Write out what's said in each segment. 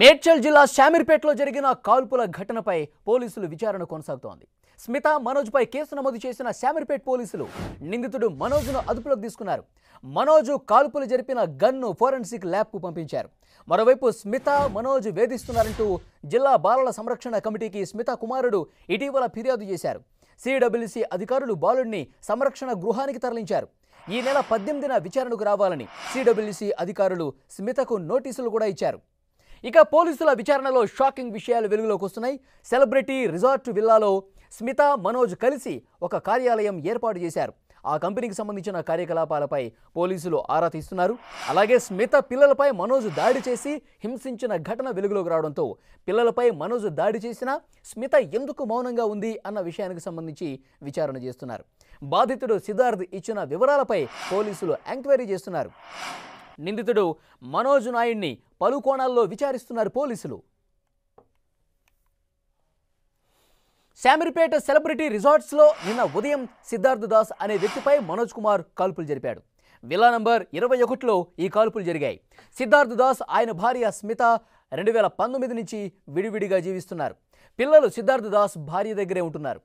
మేడ్చల్ జిల్లా శామీర్పేటలో జరిగిన కాల్పుల ఘటనపై పోలీసులు విచారణ కొనసాగుతోంది స్మిత మనోజ్పై కేసు నమోదు చేసిన శామీర్పేట్ పోలీసులు నిందితుడు మనోజ్ను అదుపులోకి తీసుకున్నారు మనోజ్ కాల్పులు జరిపిన గన్ను ఫోరెన్సిక్ ల్యాబ్కు పంపించారు మరోవైపు స్మిత మనోజ్ వేధిస్తున్నారంటూ జిల్లా బాలల సంరక్షణ కమిటీకి స్మిత కుమారుడు ఇటీవల ఫిర్యాదు చేశారు సిడబ్ల్యూసీ అధికారులు బాలుడిని సంరక్షణ గృహానికి తరలించారు ఈ నెల పద్దెనిమిదిన విచారణకు రావాలని సిడబ్ల్యూసీ అధికారులు స్మితకు నోటీసులు కూడా ఇచ్చారు ఇక పోలీసుల విచారణలో షాకింగ్ విషయాలు వెలుగులోకి వస్తున్నాయి సెలబ్రిటీ రిజార్ట్ విల్లాలో స్మిత మనోజ్ కలిసి ఒక కార్యాలయం ఏర్పాటు చేశారు ఆ కంపెనీకి సంబంధించిన కార్యకలాపాలపై పోలీసులు ఆరా తీస్తున్నారు అలాగే స్మిత పిల్లలపై మనోజ్ దాడి చేసి హింసించిన ఘటన వెలుగులోకి రావడంతో పిల్లలపై మనోజ్ దాడి చేసిన స్మిత ఎందుకు మౌనంగా ఉంది అన్న విషయానికి సంబంధించి విచారణ చేస్తున్నారు బాధితుడు సిద్ధార్థ్ ఇచ్చిన వివరాలపై పోలీసులు ఎంక్వైరీ చేస్తున్నారు నిందితుడు మనోజ్ నాయుడిని పలు కోణాల్లో విచారిస్తున్నారు పోలీసులు శామిరిపేట సెలబ్రిటీ రిసార్ట్స్లో నిన్న ఉదయం సిద్ధార్థ దాస్ అనే వ్యక్తిపై మనోజ్ కుమార్ కాల్పులు జరిపాడు విలా నంబర్ ఇరవై ఒకటిలో ఈ కాల్పులు జరిగాయి సిద్ధార్థ దాస్ ఆయన భార్య స్మిత రెండు వేల పంతొమ్మిది నుంచి విడివిడిగా జీవిస్తున్నారు పిల్లలు సిద్ధార్థ దాస్ భార్య దగ్గరే ఉంటున్నారు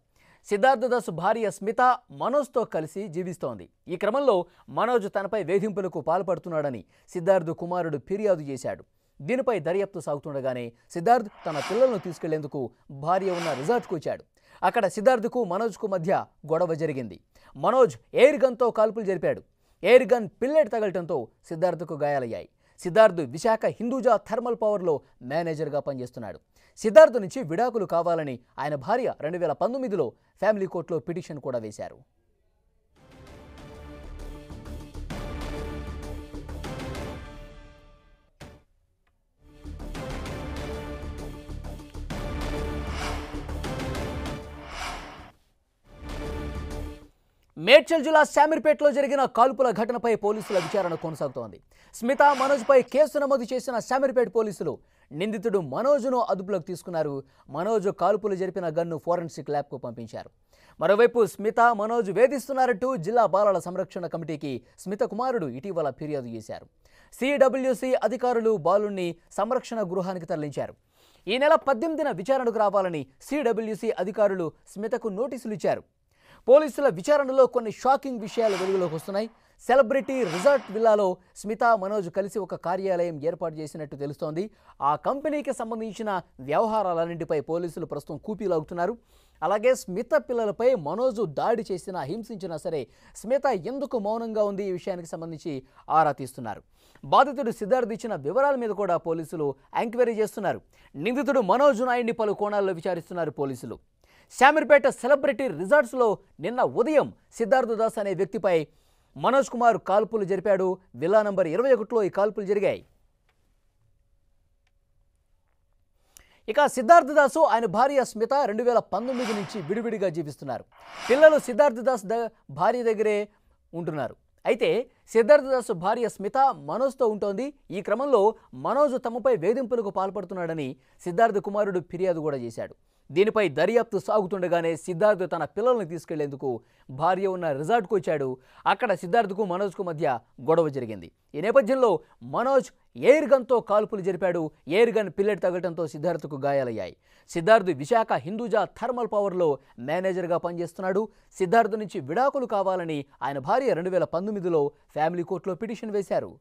సిద్ధార్థదాస్ భార్య స్మిత మనోజ్తో కలిసి జీవిస్తోంది ఈ క్రమంలో మనోజ్ తనపై వేధింపులకు పాల్పడుతున్నాడని సిద్ధార్థ్ కుమారుడు ఫిర్యాదు చేశాడు దీనిపై దర్యాప్తు సాగుతుండగానే సిద్ధార్థ్ తన పిల్లలను తీసుకెళ్లేందుకు భార్య ఉన్న రిజార్ట్కు వచ్చాడు అక్కడ సిద్ధార్థ్కు మనోజ్కు మధ్య గొడవ జరిగింది మనోజ్ ఎయిర్ గన్తో కాల్పులు జరిపాడు ఎయిర్ గన్ పిల్లెట్ తగలటంతో సిద్ధార్థకు గాయాలయ్యాయి సిద్ధార్థ్ విశాఖ హిందూజా థర్మల్ పవర్లో మేనేజర్గా పనిచేస్తున్నాడు సిద్ధార్థ్ నుంచి విడాకులు కావాలని ఆయన భార్య రెండు వేల పంతొమ్మిదిలో ఫ్యామిలీ కోర్టులో పిటిషన్ కూడా వేశారు మేడ్చల్ జిల్లా శామీర్పేటలో జరిగిన కాల్పుల ఘటనపై పోలీసుల విచారణ కొనసాగుతోంది స్మిత మనోజ్పై కేసు నమోదు చేసిన శామీర్పేట పోలీసులు నిందితుడు మనోజ్ను అదుపులోకి తీసుకున్నారు మనోజ్ కాల్పులు జరిపిన గన్ను ఫోరెన్సిక్ ల్యాబ్కు పంపించారు మరోవైపు స్మిత మనోజ్ వేధిస్తున్నారంటూ జిల్లా బాలల సంరక్షణ కమిటీకి స్మిత కుమారుడు ఇటీవల ఫిర్యాదు చేశారు సిడబ్ల్యూసి అధికారులు బాలుణ్ణి సంరక్షణ గృహానికి తరలించారు ఈ నెల పద్దెనిమిదిన విచారణకు రావాలని సిడబ్ల్యూసి అధికారులు స్మితకు నోటీసులు ఇచ్చారు పోలీసుల విచారణలో కొన్ని షాకింగ్ విషయాలు వెలుగులోకి వస్తున్నాయి సెలబ్రిటీ రిజార్ట్ విల్లాలో స్మిత మనోజ్ కలిసి ఒక కార్యాలయం ఏర్పాటు చేసినట్టు తెలుస్తోంది ఆ కంపెనీకి సంబంధించిన వ్యవహారాలన్నింటిపై పోలీసులు ప్రస్తుతం కూపీలాగుతున్నారు అలాగే స్మిత పిల్లలపై మనోజు దాడి చేసినా హింసించినా సరే స్మిత ఎందుకు మౌనంగా ఉంది ఈ విషయానికి సంబంధించి ఆరా తీస్తున్నారు బాధితుడు సిద్ధార్థ్ ఇచ్చిన వివరాల మీద కూడా పోలీసులు ఎంక్వైరీ చేస్తున్నారు నిందితుడు మనోజ్ నాయుడిని పలు కోణాల్లో విచారిస్తున్నారు పోలీసులు శామీర్పేట సెలబ్రిటీ రిజార్ట్స్లో నిన్న ఉదయం సిద్ధార్థ దాస్ అనే వ్యక్తిపై మనోజ్ కుమార్ కాల్పులు జరిపాడు విల్లా నంబర్ ఇరవై ఒకటిలో ఈ కాల్పులు జరిగాయి ఇక సిద్ధార్థ దాసు ఆయన భార్య స్మిత రెండు వేల పంతొమ్మిది నుంచి విడివిడిగా జీవిస్తున్నారు పిల్లలు సిద్ధార్థ దాస్ ద భార్య దగ్గరే ఉంటున్నారు అయితే సిద్ధార్థ దాస్ భార్య స్మిత మనోజ్తో ఉంటోంది ఈ క్రమంలో మనోజ్ తమపై వేధింపులకు పాల్పడుతున్నాడని సిద్ధార్థ కుమారుడు ఫిర్యాదు కూడా చేశాడు దీనిపై దర్యాప్తు సాగుతుండగానే సిద్ధార్థ్ తన పిల్లల్ని తీసుకెళ్లేందుకు భార్య ఉన్న రిజార్ట్కు వచ్చాడు అక్కడ సిద్ధార్థ్కు మనోజ్కు మధ్య గొడవ జరిగింది ఈ నేపథ్యంలో మనోజ్ ఎయిర్ గన్తో కాల్పులు జరిపాడు ఎయిర్ గన్ పిల్లెట్ తగలటంతో సిద్ధార్థకు గాయాలయ్యాయి సిద్ధార్థ్ విశాఖ హిందూజా థర్మల్ పవర్లో మేనేజర్గా పనిచేస్తున్నాడు సిద్ధార్థ్ నుంచి విడాకులు కావాలని ఆయన భార్య రెండు వేల పంతొమ్మిదిలో ఫ్యామిలీ కోర్టులో పిటిషన్ వేశారు